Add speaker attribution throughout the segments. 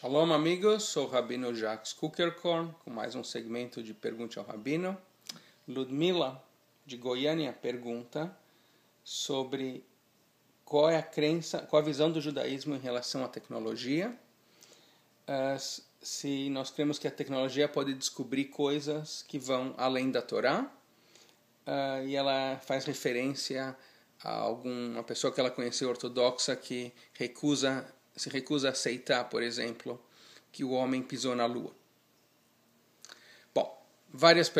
Speaker 1: Shalom, amigos. Sou o Rabino Jacques Kukerkorn com mais um segmento de Pergunte ao Rabino. Ludmila, de Goiânia, pergunta sobre qual é a crença, qual a visão do judaísmo em relação à tecnologia. Eh, se nós cremos que a tecnologia pode descobrir coisas que vão além da Torá. Eh, e ela faz referência a alguma pessoa que ela conheceu ortodoxa que recusa se recusa a aceitar, por exemplo, que o homem pisou na lua? Bom, várias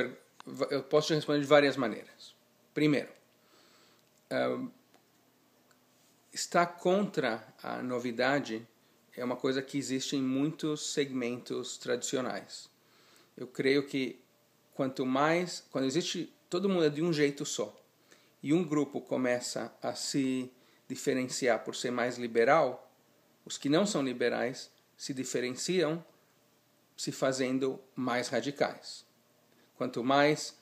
Speaker 1: Eu posso responder de várias maneiras. Primeiro, uh, estar contra a novidade é uma coisa que existe em muitos segmentos tradicionais. Eu creio que quanto mais, quando existe todo mundo é de um jeito só, e um grupo começa a se diferenciar por ser mais liberal, os que não são liberais se diferenciam se fazendo mais radicais. Quanto mais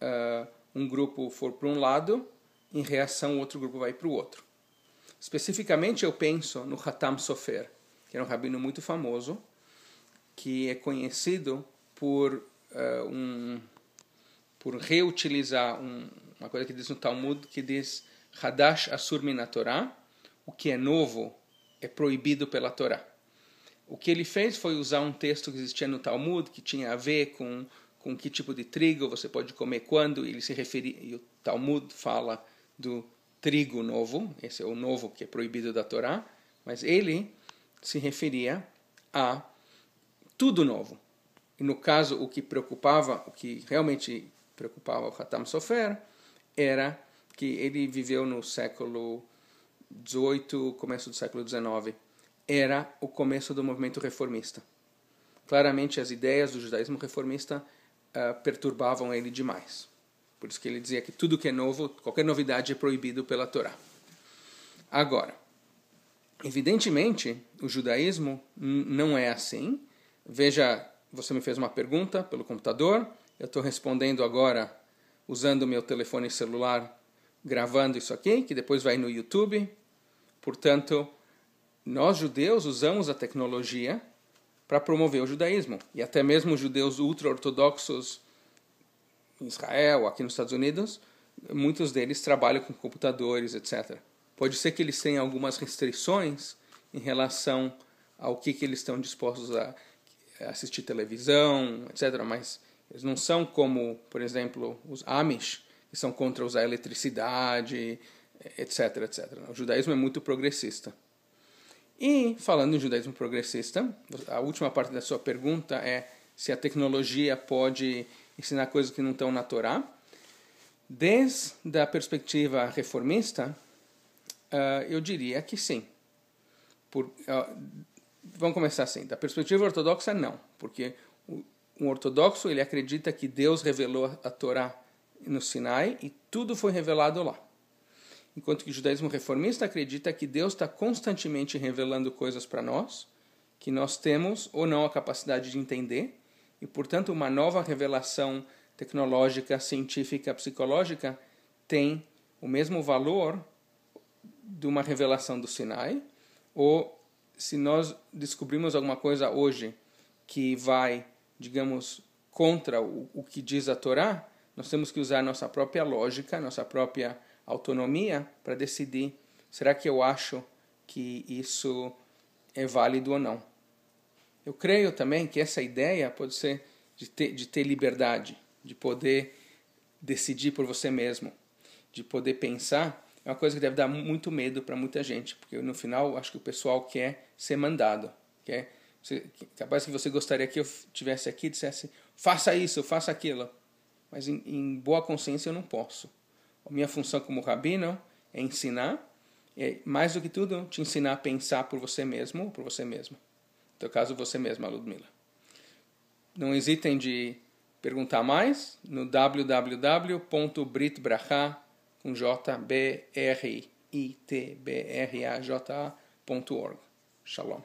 Speaker 1: uh, um grupo for para um lado, em reação o outro grupo vai para o outro. Especificamente eu penso no Hatam Sofer, que era um rabino muito famoso, que é conhecido por uh, um por reutilizar um, uma coisa que diz no Talmud que diz Hadash Asur Minatorah, o que é novo é proibido pela Torá. O que ele fez foi usar um texto que existia no Talmud, que tinha a ver com, com que tipo de trigo você pode comer quando, ele se referia, e o Talmud fala do trigo novo, esse é o novo que é proibido da Torá, mas ele se referia a tudo novo. E no caso, o que preocupava, o que realmente preocupava o Hatam Sofer, era que ele viveu no século XVIII, começo do século XIX, era o começo do movimento reformista. Claramente, as ideias do judaísmo reformista uh, perturbavam ele demais. Por isso que ele dizia que tudo que é novo, qualquer novidade é proibido pela Torá. Agora, evidentemente, o judaísmo não é assim. Veja, você me fez uma pergunta pelo computador, eu estou respondendo agora usando meu telefone celular, gravando isso aqui, que depois vai no YouTube, Portanto, nós judeus usamos a tecnologia para promover o judaísmo. E até mesmo os judeus ultra-ortodoxos em Israel, aqui nos Estados Unidos, muitos deles trabalham com computadores, etc. Pode ser que eles tenham algumas restrições em relação ao que, que eles estão dispostos a assistir televisão, etc. Mas eles não são como, por exemplo, os Amish, que são contra usar eletricidade, etc, etc. Né? O judaísmo é muito progressista. E, falando em judaísmo progressista, a última parte da sua pergunta é se a tecnologia pode ensinar coisas que não estão na Torá. Desde a perspectiva reformista, ah, eu diria que sim. Por, ah, vamos começar assim. Da perspectiva ortodoxa, não. Porque um ortodoxo ele acredita que Deus revelou a Torá no Sinai e tudo foi revelado lá enquanto que o judaísmo reformista acredita que Deus está constantemente revelando coisas para nós que nós temos ou não a capacidade de entender e, portanto, uma nova revelação tecnológica, científica, psicológica tem o mesmo valor de uma revelação do Sinai ou se nós descobrimos alguma coisa hoje que vai, digamos, contra o, o que diz a Torá, nós temos que usar nossa própria lógica, nossa própria autonomia para decidir será que eu acho que isso é válido ou não. Eu creio também que essa ideia pode ser de ter, de ter liberdade, de poder decidir por você mesmo, de poder pensar, é uma coisa que deve dar muito medo para muita gente, porque no final acho que o pessoal quer ser mandado, quer capaz que você gostaria que eu tivesse aqui e dissesse faça isso, faça aquilo, mas em, em boa consciência eu não posso minha função como rabino é ensinar, é, mais do que tudo, te ensinar a pensar por você mesmo ou por você mesma. No teu caso, você mesma, Ludmila. Não hesitem de perguntar mais no www.britbraha.org. Shalom.